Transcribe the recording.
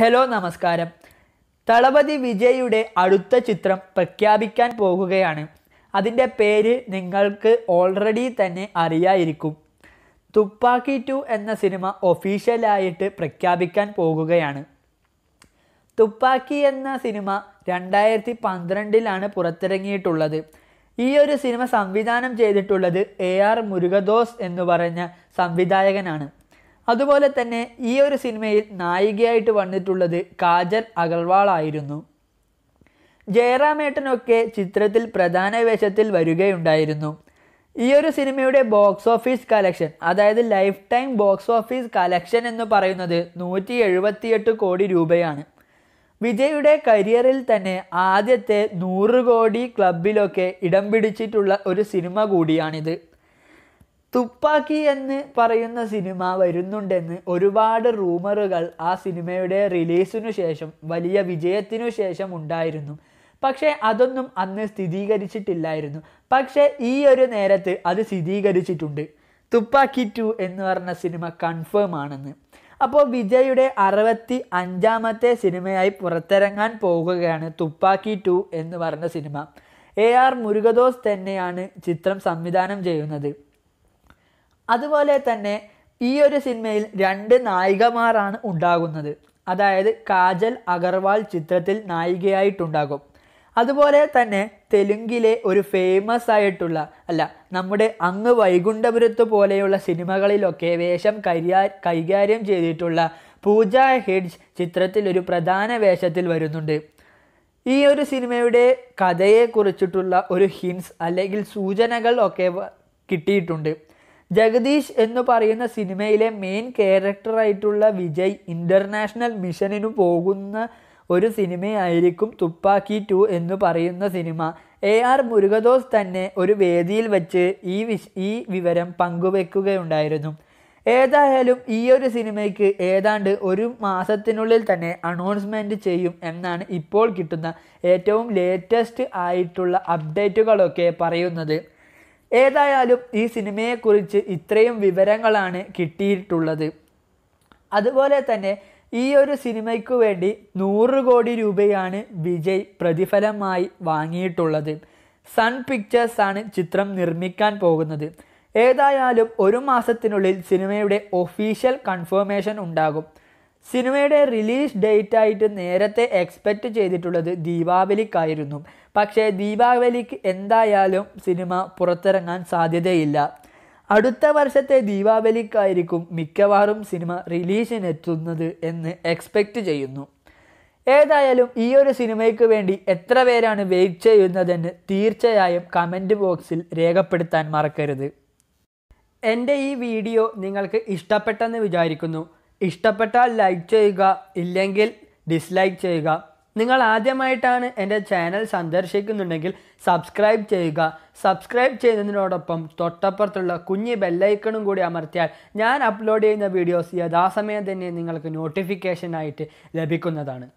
hello നമസ്കാരം തളപതി വിജയുടെ അടുത്ത ചിത്രം പ്രഖ്യാപിക്കാൻ പോകുകയാണ് അതിൻ്റെ പേര് നിങ്ങൾക്ക് ഓൾറെഡി തന്നെ അറിയായിരിക്കും തുപ്പാക്കി ടു എന്ന സിനിമ ഒഫീഷ്യലായിട്ട് പ്രഖ്യാപിക്കാൻ പോകുകയാണ് തുപ്പാക്കി എന്ന സിനിമ രണ്ടായിരത്തി പന്ത്രണ്ടിലാണ് പുറത്തിറങ്ങിയിട്ടുള്ളത് ഈ ഒരു സിനിമ സംവിധാനം ചെയ്തിട്ടുള്ളത് എ ആർ മുരുകദോസ് എന്ന് പറഞ്ഞ സംവിധായകനാണ് അതുപോലെ തന്നെ ഈ ഒരു സിനിമയിൽ നായികയായിട്ട് വന്നിട്ടുള്ളത് കാജൽ അഗർവാൾ ആയിരുന്നു ജയറാമേട്ടനൊക്കെ ചിത്രത്തിൽ പ്രധാന വേഷത്തിൽ വരികയുണ്ടായിരുന്നു ഈ ഒരു സിനിമയുടെ ബോക്സ് ഓഫീസ് കലക്ഷൻ അതായത് lifetime box office collection എന്ന് പറയുന്നത് നൂറ്റി എഴുപത്തിയെട്ട് കോടി രൂപയാണ് വിജയുടെ കരിയറിൽ തന്നെ ആദ്യത്തെ നൂറ് കോടി ക്ലബിലൊക്കെ ഇടം പിടിച്ചിട്ടുള്ള ഒരു സിനിമ കൂടിയാണിത് തുപ്പാക്കി എന്ന് പറയുന്ന സിനിമ വരുന്നുണ്ടെന്ന് ഒരുപാട് റൂമറുകൾ ആ സിനിമയുടെ റിലീസിനു ശേഷം വലിയ വിജയത്തിനു ശേഷം ഉണ്ടായിരുന്നു പക്ഷേ അതൊന്നും അന്ന് സ്ഥിരീകരിച്ചിട്ടില്ലായിരുന്നു പക്ഷേ ഈ ഒരു നേരത്ത് അത് സ്ഥിരീകരിച്ചിട്ടുണ്ട് തുപ്പാക്കി ടു എന്ന് പറഞ്ഞ സിനിമ കൺഫേം ആണെന്ന് അപ്പോൾ വിജയുടെ അറുപത്തി അഞ്ചാമത്തെ സിനിമയായി പുറത്തിറങ്ങാൻ പോകുകയാണ് തുപ്പാക്കി ടു എന്ന് പറഞ്ഞ സിനിമ എ ആർ മുരുകദോസ് തന്നെയാണ് ചിത്രം സംവിധാനം ചെയ്യുന്നത് അതുപോലെ തന്നെ ഈ ഒരു സിനിമയിൽ രണ്ട് നായികമാരാണ് ഉണ്ടാകുന്നത് അതായത് കാജൽ അഗർവാൾ ചിത്രത്തിൽ നായികയായിട്ടുണ്ടാകും അതുപോലെ തന്നെ തെലുങ്കിലെ ഒരു ഫേമസ് ആയിട്ടുള്ള അല്ല നമ്മുടെ അങ്ങ് വൈകുണ്ഠപുരത്ത് പോലെയുള്ള സിനിമകളിലൊക്കെ വേഷം കരിയാ കൈകാര്യം ചെയ്തിട്ടുള്ള പൂജ ഹെഡ്ജ് ചിത്രത്തിൽ ഒരു പ്രധാന വേഷത്തിൽ വരുന്നുണ്ട് ഈ ഒരു സിനിമയുടെ കഥയെക്കുറിച്ചിട്ടുള്ള ഒരു ഹിൻസ് അല്ലെങ്കിൽ സൂചനകൾ ഒക്കെ കിട്ടിയിട്ടുണ്ട് ജഗദീഷ് എന്ന് പറയുന്ന സിനിമയിലെ മെയിൻ ക്യാരക്ടറായിട്ടുള്ള വിജയ് ഇൻ്റർനാഷണൽ മിഷനിന് പോകുന്ന ഒരു സിനിമയായിരിക്കും തുപ്പാക്കി ടു എന്ന് പറയുന്ന സിനിമ എ ആർ മുരുകദോസ് തന്നെ ഒരു വേദിയിൽ വച്ച് ഈ വിശ് ഈ വിവരം പങ്കുവെക്കുകയുണ്ടായിരുന്നു ഏതായാലും ഈ ഒരു സിനിമയ്ക്ക് ഏതാണ്ട് ഒരു മാസത്തിനുള്ളിൽ തന്നെ അനൗൺസ്മെൻറ്റ് ചെയ്യും എന്നാണ് ഇപ്പോൾ കിട്ടുന്ന ഏറ്റവും ലേറ്റസ്റ്റ് ആയിട്ടുള്ള അപ്ഡേറ്റുകളൊക്കെ പറയുന്നത് ഏതായാലും ഈ സിനിമയെക്കുറിച്ച് ഇത്രയും വിവരങ്ങളാണ് കിട്ടിയിട്ടുള്ളത് അതുപോലെ തന്നെ ഈ ഒരു സിനിമയ്ക്ക് വേണ്ടി നൂറ് കോടി രൂപയാണ് വിജയ് പ്രതിഫലമായി വാങ്ങിയിട്ടുള്ളത് സൺ പിക്ചേഴ്സ് ആണ് ചിത്രം നിർമ്മിക്കാൻ പോകുന്നത് ഏതായാലും ഒരു മാസത്തിനുള്ളിൽ സിനിമയുടെ ഒഫീഷ്യൽ കൺഫേമേഷൻ ഉണ്ടാകും സിനിമയുടെ റിലീസ് ഡേറ്റ് ആയിട്ട് നേരത്തെ എക്സ്പെക്റ്റ് ചെയ്തിട്ടുള്ളത് ദീപാവലിക്കായിരുന്നു പക്ഷേ ദീപാവലിക്ക് എന്തായാലും സിനിമ പുറത്തിറങ്ങാൻ സാധ്യതയില്ല അടുത്ത വർഷത്തെ ദീപാവലിക്കായിരിക്കും മിക്കവാറും സിനിമ റിലീസിനെത്തുന്നത് എന്ന് എക്സ്പെക്റ്റ് ചെയ്യുന്നു ഏതായാലും ഈ ഒരു സിനിമയ്ക്ക് വേണ്ടി എത്ര പേരാണ് വെയിറ്റ് ചെയ്യുന്നതെന്ന് തീർച്ചയായും കമൻറ്റ് ബോക്സിൽ രേഖപ്പെടുത്താൻ മറക്കരുത് എൻ്റെ ഈ വീഡിയോ നിങ്ങൾക്ക് ഇഷ്ടപ്പെട്ടെന്ന് വിചാരിക്കുന്നു ഇഷ്ടപ്പെട്ടാൽ ലൈക്ക് ചെയ്യുക ഇല്ലെങ്കിൽ ഡിസ്ലൈക്ക് ചെയ്യുക നിങ്ങൾ ആദ്യമായിട്ടാണ് എൻ്റെ ചാനൽ സന്ദർശിക്കുന്നുണ്ടെങ്കിൽ സബ്സ്ക്രൈബ് ചെയ്യുക സബ്സ്ക്രൈബ് ചെയ്യുന്നതിനോടൊപ്പം തൊട്ടപ്പുറത്തുള്ള കുഞ്ഞി ബെല്ലൈക്കണും കൂടി അമർത്തിയാൽ ഞാൻ അപ്ലോഡ് ചെയ്യുന്ന വീഡിയോസ് യഥാസമയം തന്നെ നിങ്ങൾക്ക് നോട്ടിഫിക്കേഷനായിട്ട് ലഭിക്കുന്നതാണ്